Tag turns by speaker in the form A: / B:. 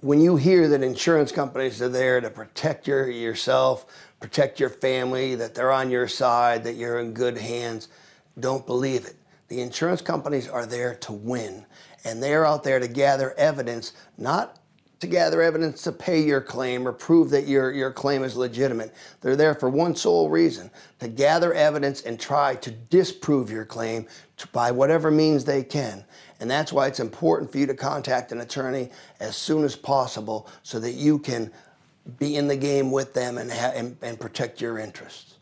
A: when you hear that insurance companies are there to protect your, yourself, protect your family, that they're on your side, that you're in good hands, don't believe it. The insurance companies are there to win, and they're out there to gather evidence, not to gather evidence to pay your claim or prove that your, your claim is legitimate. They're there for one sole reason to gather evidence and try to disprove your claim to, by whatever means they can. And that's why it's important for you to contact an attorney as soon as possible so that you can be in the game with them and, and, and protect your interests.